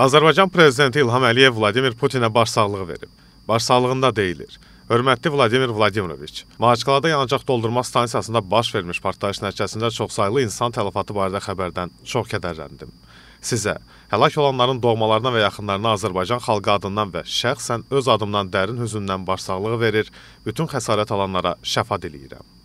Azərbaycan prezidenti İlham Əliyev Vladimir Putinə başsağlığı verib. Başsağlığında deyilir: Hörmətli Vladimir Vladimiroviç, Maçqalada yanacaq doldurma stansiyasında baş vermiş partlayış nəticəsində çoxsaylı insan tələfatı barədə xəbərdən çox kədərləndim. Sizə, həlak olanların doğmalarına və yaxınlarına Azərbaycan xalqı adından və şəxsən öz adımdan dərin hüznlə başsağlığı verir, bütün xəsarət alanlara şəfa diləyirəm.